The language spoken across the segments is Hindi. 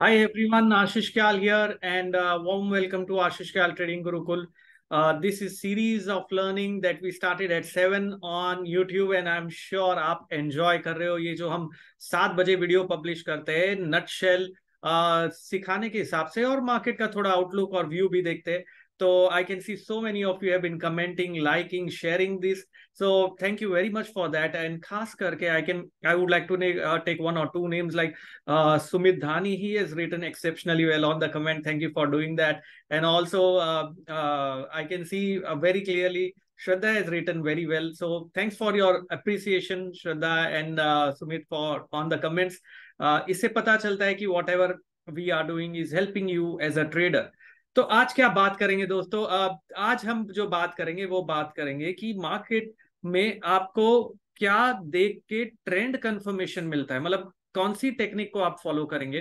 Hi everyone, Ashish Kyal here and uh, warm welcome to Ashish Kyal Trading Gurukul. Uh, this is series of learning that we started at 7 on YouTube and I'm sure आप enjoy कर रहे हो ये जो हम 7 बजे वीडियो पब्लिश करते हैं नटशेल uh, सिखाने के हिसाब से और मार्केट का थोड़ा आउटलुक और व्यू भी देखते हैं So I can see so many of you have been commenting, liking, sharing this. So thank you very much for that. And khas karke, I can I would like to uh, take one or two names like uh, Sumit Dhani. He has written exceptionally well on the comment. Thank you for doing that. And also uh, uh I can see uh, very clearly Shraddha has written very well. So thanks for your appreciation, Shraddha and uh, Sumit for on the comments. Uh, इससे पता चलता है कि whatever we are doing is helping you as a trader. तो आज क्या बात करेंगे दोस्तों आज हम जो बात करेंगे वो बात करेंगे कि मार्केट में आपको क्या देख के ट्रेंड कंफर्मेशन मिलता है मतलब कौन सी टेक्निक को आप फॉलो करेंगे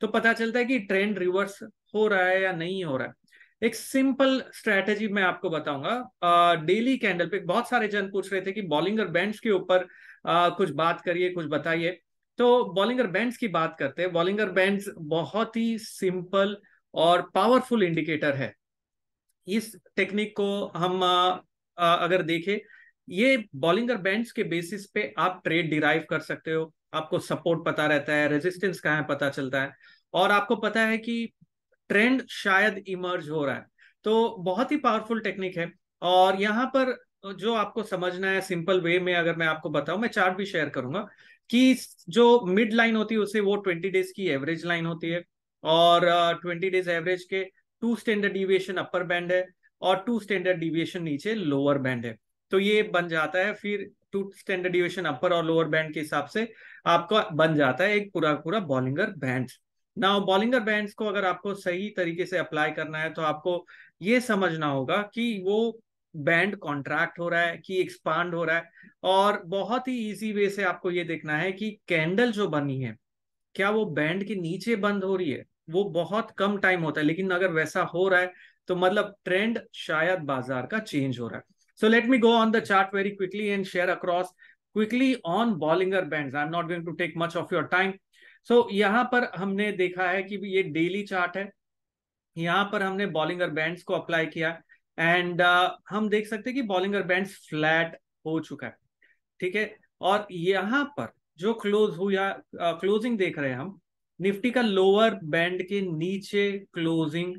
तो पता चलता है कि ट्रेंड रिवर्स हो रहा है या नहीं हो रहा है एक सिंपल स्ट्रेटेजी मैं आपको बताऊंगा डेली कैंडल पे बहुत सारे जन पूछ रहे थे कि बॉलिंगर बैंड्स के ऊपर कुछ बात करिए कुछ बताइए तो बॉलिंगर बैंड्स की बात करते हैं बॉलिंगर बैंड्स बहुत ही सिंपल और पावरफुल इंडिकेटर है इस टेक्निक को हम आ, आ, अगर देखें ये बॉलिंगर बैंड्स के बेसिस पे आप ट्रेड डिराइव कर सकते हो आपको सपोर्ट पता रहता है रेजिस्टेंस कहाँ पता चलता है और आपको पता है कि ट्रेंड शायद इमर्ज हो रहा है तो बहुत ही पावरफुल टेक्निक है और यहाँ पर जो आपको समझना है सिंपल वे में अगर मैं आपको बताऊं मैं चार्ट भी शेयर करूंगा कि जो मिड लाइन होती है उसे वो ट्वेंटी डेज की एवरेज लाइन होती है और ट्वेंटी डेज एवरेज के two standard deviation upper band है और टू स्टैंडर्ड डिविएशन नीचे लोअर बैंड है तो ये बन जाता है फिर टू स्टैंडर्ड डिविएशन अपर और लोअर बैंड के हिसाब से आपका बन जाता है एक पूरा पूरा बॉलिंगर बैंड ना बॉलिंगर बैंड को अगर आपको सही तरीके से अप्लाई करना है तो आपको ये समझना होगा कि वो बैंड कॉन्ट्रैक्ट हो रहा है कि एक्सपांड हो रहा है और बहुत ही इजी वे से आपको ये देखना है कि कैंडल जो बनी है क्या वो बैंड के नीचे बंद हो रही है वो बहुत कम टाइम होता है लेकिन अगर वैसा हो रहा है तो मतलब ट्रेंड शायद बाजार का चेंज हो रहा है so let me go on the chart very quickly and share across quickly on Bollinger band I am not going to take much of your time so यहाँ पर हमने देखा है कि ये डेली चार्ट है यहाँ पर हमने बॉलिंगर बैंड्स को अप्लाई किया एंड uh, हम देख सकते हैं कि बॉलिंगर बैंड्स फ्लैट हो चुका है ठीक है और यहाँ पर जो क्लोज हुआ क्लोजिंग uh, देख रहे हैं हम निफ्टी का लोअर बैंड के नीचे क्लोजिंग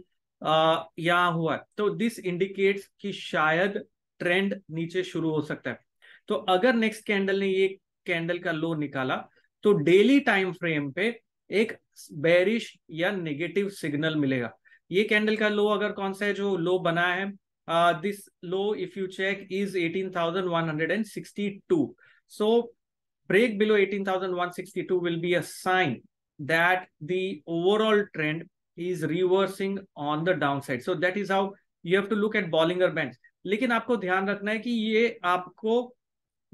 या हुआ तो दिस इंडिकेट्स कि शायद ट्रेंड नीचे शुरू हो सकता है तो अगर नेक्स्ट कैंडल ने ये कैंडल का लो निकाला तो डेली टाइम फ्रेम पे एक बेरिश या नेगेटिव सिग्नल मिलेगा ये कैंडल का लो अगर कौन सा है जो लो बना है this low if you check is 18,162 so break below 18,162 will be a sign that the overall trend is reversing on the downside. So that is how you have to look at Bollinger Bands. लेकिन आपको ध्यान रखना है कि ये आपको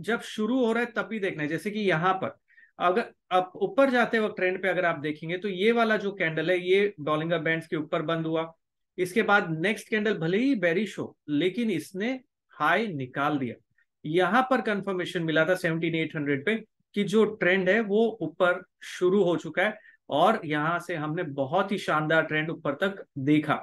जब शुरू हो रहा है तब भी देखना है जैसे कि यहाँ पर अगर आप ऊपर जाते वक्त ट्रेंड पे अगर आप देखेंगे तो ये वाला जो कैंडल है ये डॉलिंगर बैंड्स के ऊपर बंद हुआ इसके बाद नेक्स्ट कैंडल भले ही बेरिश हो लेकिन इसने हाई निकाल दिया यहां पर कंफर्मेशन मिला था सेवनटीन एट हंड्रेड पे कि जो ट्रेंड है वो ऊपर शुरू हो चुका है और यहां से हमने बहुत ही शानदार ट्रेंड ऊपर तक देखा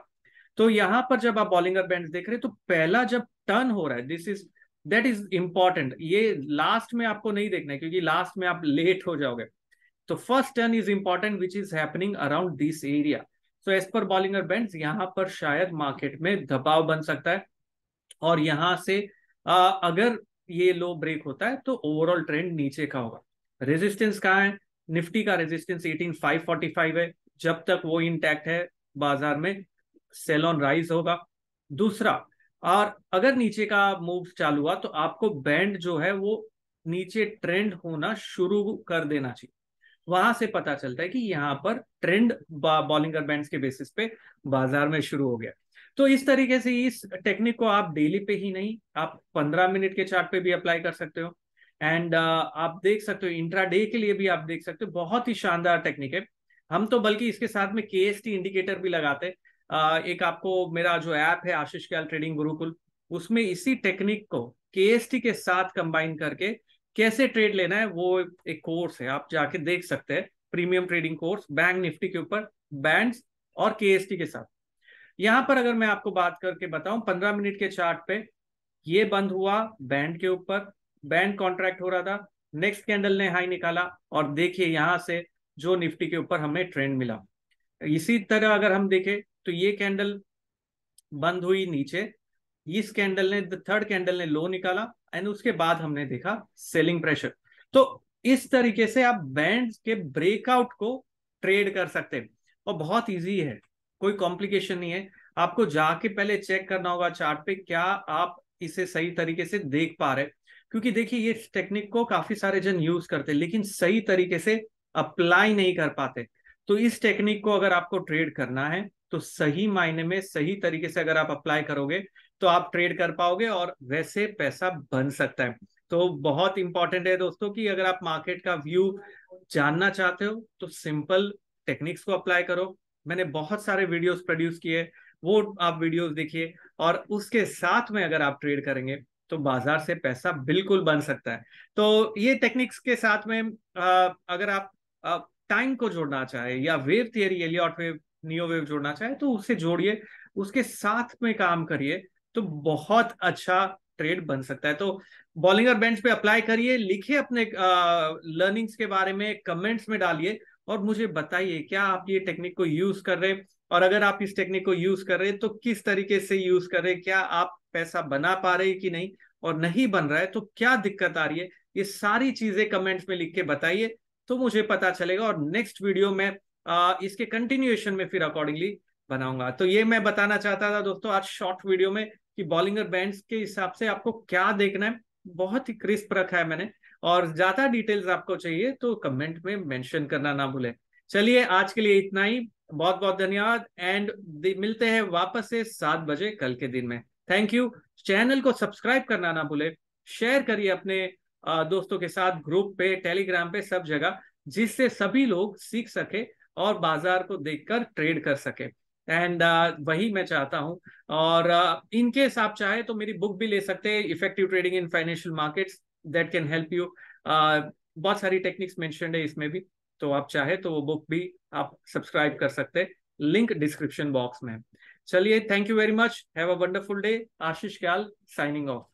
तो यहां पर जब आप बॉलिंगर बैंड देख रहे हैं तो पहला जब टर्न हो रहा है this is that is important ये लास्ट में आपको नहीं देखना है क्योंकि लास्ट में आप लेट हो जाओगे तो first turn is important which is happening around this area so as per Bollinger band यहां पर शायद मार्केट में दबाव बन सकता है और यहां से आ, अगर ये लो ब्रेक होता है तो ओवरऑल ट्रेंड नीचे का होगा रेजिस्टेंस कहाँ है निफ्टी का रेजिस्टेंस 18545 है जब तक वो इंटैक्ट है बाजार में सेल ऑन राइज होगा दूसरा और अगर नीचे का मूव चालू हुआ तो आपको बैंड जो है वो नीचे ट्रेंड होना शुरू कर देना चाहिए वहां से पता चलता है कि यहाँ पर ट्रेंड बॉलिंगर बैंड्स के बेसिस पे बाजार में शुरू हो गया तो इस तरीके से इस टेक्निक को आप डेली पे ही नहीं आप पंद्रह मिनट के चार्ट पे भी अप्लाई कर सकते हो एंड uh, आप देख सकते हो इंट्रा डे के लिए भी आप देख सकते हो बहुत ही शानदार टेक्निक है हम तो बल्कि इसके साथ में के इंडिकेटर भी लगाते हैं uh, एक आपको मेरा जो ऐप है आशीष क्याल ट्रेडिंग गुरुकुल उसमें इसी टेक्निक को के के साथ कंबाइन करके कैसे ट्रेड लेना है वो एक कोर्स है आप जाके देख सकते हैं premium trading course bank Nifty के ऊपर बैंड और के के साथ यहां पर अगर मैं आपको बात करके बताऊं पंद्रह मिनट के चार्ट पे ये बंद हुआ बैंड के ऊपर बैंड कॉन्ट्रैक्ट हो रहा था नेक्स्ट कैंडल ने हाई निकाला और देखिए यहां से जो निफ्टी के ऊपर हमें ट्रेंड मिला इसी तरह अगर हम देखें तो ये कैंडल बंद हुई नीचे इस कैंडल ने थर्ड कैंडल ने लो निकाला एंड उसके बाद हमने देखा सेलिंग प्रेशर तो इस तरीके से आप बैंड के ब्रेकआउट को ट्रेड कर सकते हैं और बहुत इजी है कोई कॉम्प्लिकेशन नहीं है आपको जाके पहले चेक करना होगा चार्ट पे क्या आप इसे सही तरीके से देख पा रहे क्योंकि देखिए ये टेक्निक को काफी सारे जन यूज करते हैं लेकिन सही तरीके से अप्लाई नहीं कर पाते तो इस टेक्निक को अगर आपको ट्रेड करना है तो सही मायने में सही तरीके से अगर आप अप्लाई करोगे तो आप ट्रेड कर पाओगे और वैसे पैसा बन सकता है तो बहुत इंपॉर्टेंट है दोस्तों कि अगर आप मार्केट का व्यू जानना चाहते हो तो सिंपल टेक्निक्स को अप्लाई करो मैंने बहुत सारे वीडियोस प्रोड्यूस किए वो आप वीडियोस देखिए और उसके साथ में अगर आप ट्रेड करेंगे तो बाजार से पैसा बिल्कुल बन सकता है तो ये टेक्निक्स के साथ में आ, अगर आप टाइम को जोड़ना चाहे या wave theory Elliott wave neo wave जोड़ना चाहे तो उससे जोड़िए उसके साथ में काम करिए तो बहुत अच्छा ट्रेड बन सकता है तो बॉलिंगर बेंच पे अप्लाई करिए लिखिए अपने लर्निंग्स के बारे में कमेंट्स में डालिए और मुझे बताइए क्या आप ये टेक्निक को यूज कर रहे हैं और अगर आप इस टेक्निक को यूज कर रहे हैं तो किस तरीके से यूज कर रहे हैं क्या आप पैसा बना पा रहे कि नहीं और नहीं बन रहा है तो क्या दिक्कत आ रही है ये सारी चीजें कमेंट्स में लिख के बताइए तो मुझे पता चलेगा और नेक्स्ट वीडियो में आ, इसके कंटिन्यूएशन में फिर अकॉर्डिंगली बनाऊंगा तो ये मैं बताना चाहता था दोस्तों आज शॉर्ट वीडियो में कि बॉलिंगर बैंड के हिसाब से आपको क्या देखना है बहुत ही क्रिस्प रखा है मैंने और ज्यादा डिटेल्स आपको चाहिए तो कमेंट में मेंशन करना ना भूलें चलिए आज के लिए इतना ही बहुत बहुत धन्यवाद एंड मिलते हैं वापस से सात बजे कल के दिन में थैंक यू चैनल को सब्सक्राइब करना ना भूले शेयर करिए अपने दोस्तों के साथ ग्रुप पे टेलीग्राम पे सब जगह जिससे सभी लोग सीख सके और बाजार को देखकर ट्रेड कर सके एंड uh, वही मैं चाहता हूं और इनकेस uh, आप चाहे तो मेरी बुक भी ले सकते हैं effective trading in financial markets that can help you बहुत सारी टेक्निक्स मेंशनड है इसमें भी तो आप चाहे तो वो बुक भी आप सब्सक्राइब कर सकते हैं लिंक डिस्क्रिप्शन बॉक्स में चलिए thank you very much have a wonderful day Ashish Kyal signing of